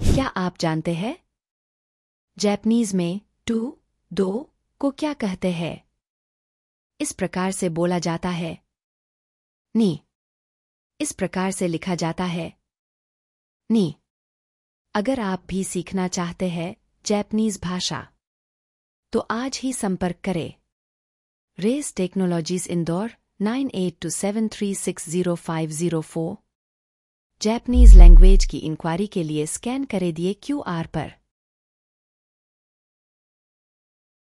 क्या आप जानते हैं जैपनीज में टू दो को क्या कहते हैं इस प्रकार से बोला जाता है नी इस प्रकार से लिखा जाता है नी अगर आप भी सीखना चाहते हैं जैपनीज भाषा तो आज ही संपर्क करें race technologies Indore nine eight two seven three six zero five zero four Japanese language की इंक्वायरी के लिए स्कैन करे दिए आर पर